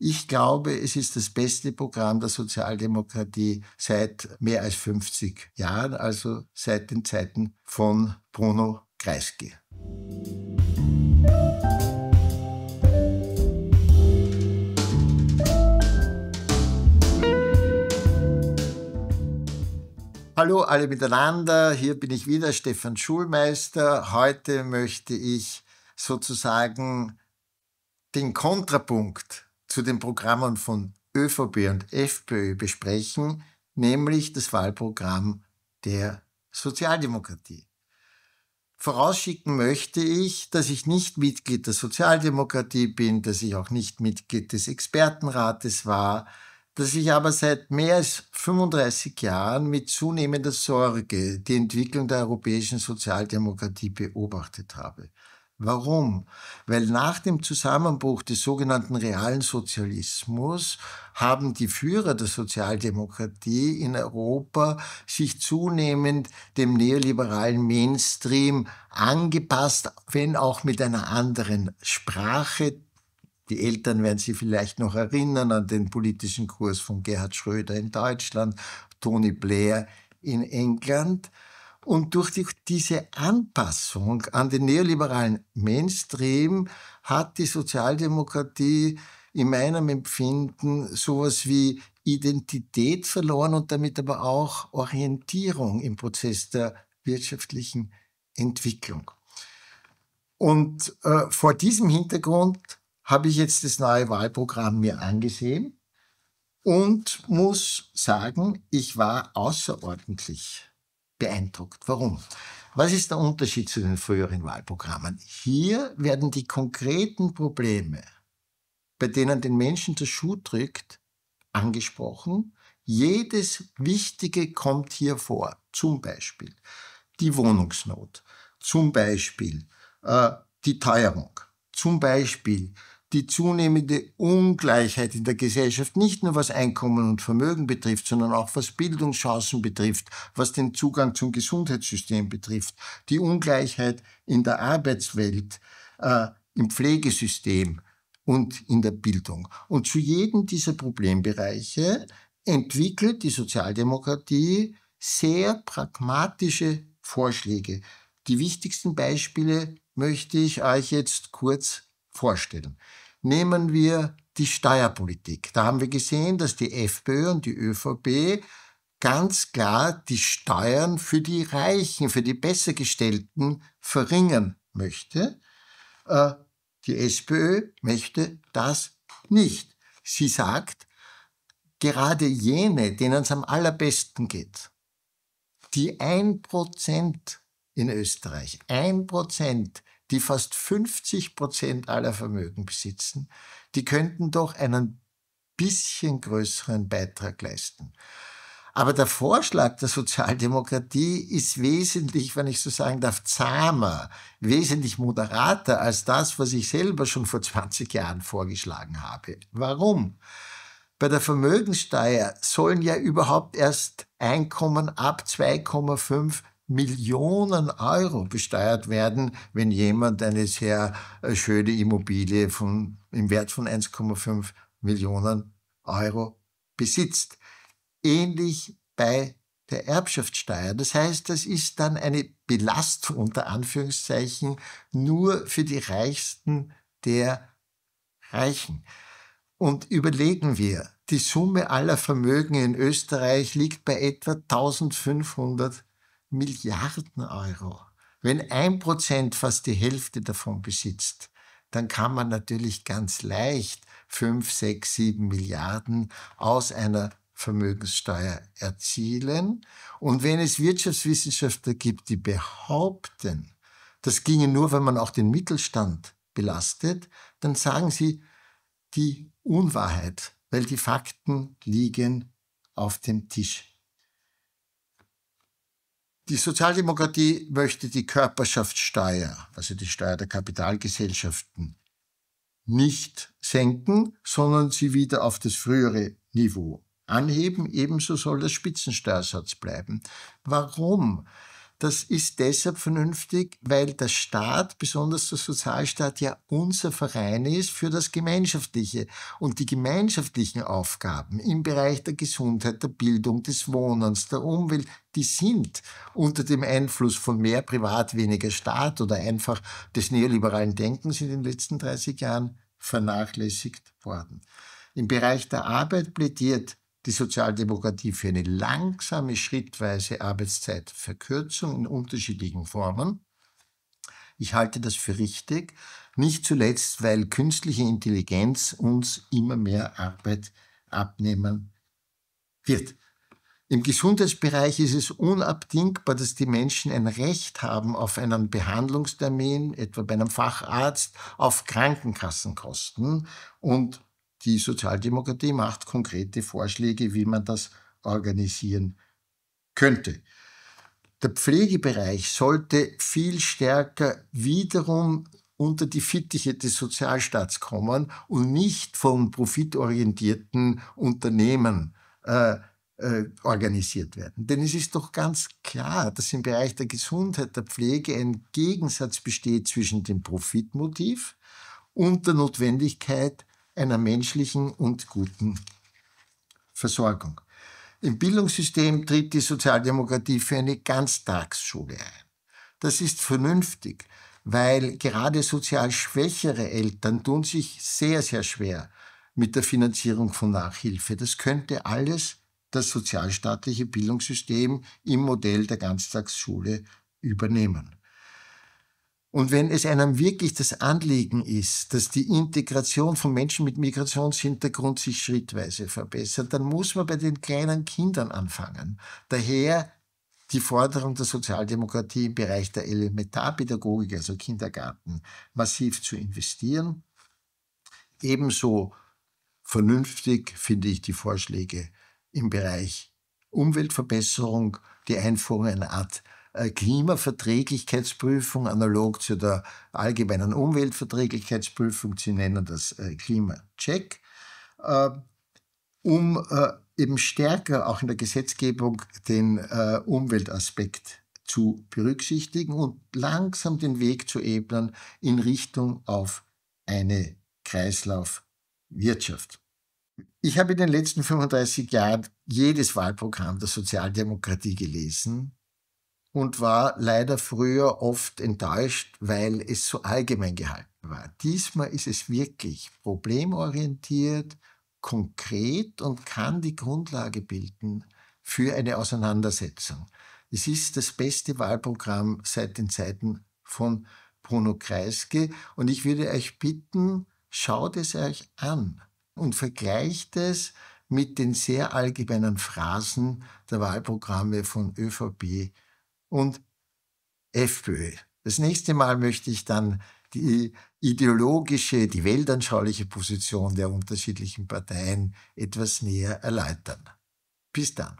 Ich glaube, es ist das beste Programm der Sozialdemokratie seit mehr als 50 Jahren, also seit den Zeiten von Bruno Kreisky. Hallo alle miteinander, hier bin ich wieder, Stefan Schulmeister. Heute möchte ich sozusagen den Kontrapunkt zu den Programmen von ÖVP und FPÖ besprechen, nämlich das Wahlprogramm der Sozialdemokratie. Vorausschicken möchte ich, dass ich nicht Mitglied der Sozialdemokratie bin, dass ich auch nicht Mitglied des Expertenrates war, dass ich aber seit mehr als 35 Jahren mit zunehmender Sorge die Entwicklung der europäischen Sozialdemokratie beobachtet habe. Warum? Weil nach dem Zusammenbruch des sogenannten realen Sozialismus haben die Führer der Sozialdemokratie in Europa sich zunehmend dem neoliberalen Mainstream angepasst, wenn auch mit einer anderen Sprache. Die Eltern werden sich vielleicht noch erinnern an den politischen Kurs von Gerhard Schröder in Deutschland, Tony Blair in England. Und durch die, diese Anpassung an den neoliberalen Mainstream hat die Sozialdemokratie in meinem Empfinden sowas wie Identität verloren und damit aber auch Orientierung im Prozess der wirtschaftlichen Entwicklung. Und äh, vor diesem Hintergrund habe ich jetzt das neue Wahlprogramm mir angesehen und muss sagen, ich war außerordentlich beeindruckt. Warum? Was ist der Unterschied zu den früheren Wahlprogrammen? Hier werden die konkreten Probleme, bei denen den Menschen der Schuh drückt, angesprochen. Jedes Wichtige kommt hier vor. Zum Beispiel die Wohnungsnot, zum Beispiel äh, die Teuerung, zum Beispiel die zunehmende Ungleichheit in der Gesellschaft, nicht nur was Einkommen und Vermögen betrifft, sondern auch was Bildungschancen betrifft, was den Zugang zum Gesundheitssystem betrifft, die Ungleichheit in der Arbeitswelt, äh, im Pflegesystem und in der Bildung. Und zu jedem dieser Problembereiche entwickelt die Sozialdemokratie sehr pragmatische Vorschläge. Die wichtigsten Beispiele möchte ich euch jetzt kurz vorstellen. Nehmen wir die Steuerpolitik. Da haben wir gesehen, dass die FPÖ und die ÖVP ganz klar die Steuern für die Reichen, für die Bessergestellten verringern möchte. Äh, die SPÖ möchte das nicht. Sie sagt, gerade jene, denen es am allerbesten geht, die 1% in Österreich, 1% die fast 50 Prozent aller Vermögen besitzen, die könnten doch einen bisschen größeren Beitrag leisten. Aber der Vorschlag der Sozialdemokratie ist wesentlich, wenn ich so sagen darf, zahmer, wesentlich moderater als das, was ich selber schon vor 20 Jahren vorgeschlagen habe. Warum? Bei der Vermögenssteuer sollen ja überhaupt erst Einkommen ab 2,5 Millionen Euro besteuert werden, wenn jemand eine sehr äh, schöne Immobilie von, im Wert von 1,5 Millionen Euro besitzt. Ähnlich bei der Erbschaftssteuer. Das heißt, das ist dann eine Belastung unter Anführungszeichen nur für die Reichsten der Reichen. Und überlegen wir, die Summe aller Vermögen in Österreich liegt bei etwa 1500 Milliarden Euro. Wenn ein Prozent fast die Hälfte davon besitzt, dann kann man natürlich ganz leicht fünf, sechs, sieben Milliarden aus einer Vermögenssteuer erzielen. Und wenn es Wirtschaftswissenschaftler gibt, die behaupten, das ginge nur, wenn man auch den Mittelstand belastet, dann sagen sie die Unwahrheit, weil die Fakten liegen auf dem Tisch. Die Sozialdemokratie möchte die Körperschaftssteuer, also die Steuer der Kapitalgesellschaften, nicht senken, sondern sie wieder auf das frühere Niveau anheben. Ebenso soll der Spitzensteuersatz bleiben. Warum? Das ist deshalb vernünftig, weil der Staat, besonders der Sozialstaat, ja unser Verein ist für das Gemeinschaftliche. Und die gemeinschaftlichen Aufgaben im Bereich der Gesundheit, der Bildung, des Wohnens, der Umwelt, die sind unter dem Einfluss von mehr Privat, weniger Staat oder einfach des neoliberalen Denkens in den letzten 30 Jahren vernachlässigt worden. Im Bereich der Arbeit plädiert die Sozialdemokratie für eine langsame, schrittweise Arbeitszeitverkürzung in unterschiedlichen Formen. Ich halte das für richtig, nicht zuletzt, weil künstliche Intelligenz uns immer mehr Arbeit abnehmen wird. Im Gesundheitsbereich ist es unabdingbar, dass die Menschen ein Recht haben auf einen Behandlungstermin, etwa bei einem Facharzt, auf Krankenkassenkosten. Und die Sozialdemokratie macht konkrete Vorschläge, wie man das organisieren könnte. Der Pflegebereich sollte viel stärker wiederum unter die Fittiche des Sozialstaats kommen und nicht von profitorientierten Unternehmen äh, äh, organisiert werden. Denn es ist doch ganz klar, dass im Bereich der Gesundheit, der Pflege ein Gegensatz besteht zwischen dem Profitmotiv und der Notwendigkeit, einer menschlichen und guten Versorgung. Im Bildungssystem tritt die Sozialdemokratie für eine Ganztagsschule ein. Das ist vernünftig, weil gerade sozial schwächere Eltern tun sich sehr, sehr schwer mit der Finanzierung von Nachhilfe. Das könnte alles das sozialstaatliche Bildungssystem im Modell der Ganztagsschule übernehmen. Und wenn es einem wirklich das Anliegen ist, dass die Integration von Menschen mit Migrationshintergrund sich schrittweise verbessert, dann muss man bei den kleinen Kindern anfangen. Daher die Forderung der Sozialdemokratie im Bereich der Elementarpädagogik, also Kindergarten, massiv zu investieren. Ebenso vernünftig finde ich die Vorschläge im Bereich Umweltverbesserung, die Einführung einer Art äh, Klimaverträglichkeitsprüfung, analog zu der allgemeinen Umweltverträglichkeitsprüfung, sie nennen das äh, Klimacheck, äh, um eben stärker auch in der Gesetzgebung den Umweltaspekt zu berücksichtigen und langsam den Weg zu ebnen in Richtung auf eine Kreislaufwirtschaft. Ich habe in den letzten 35 Jahren jedes Wahlprogramm der Sozialdemokratie gelesen und war leider früher oft enttäuscht, weil es so allgemein gehalten war. Diesmal ist es wirklich problemorientiert, konkret und kann die Grundlage bilden für eine Auseinandersetzung. Es ist das beste Wahlprogramm seit den Zeiten von Bruno Kreisky und ich würde euch bitten, schaut es euch an und vergleicht es mit den sehr allgemeinen Phrasen der Wahlprogramme von ÖVP, und FPÖ. Das nächste Mal möchte ich dann die ideologische, die weltanschauliche Position der unterschiedlichen Parteien etwas näher erläutern. Bis dann.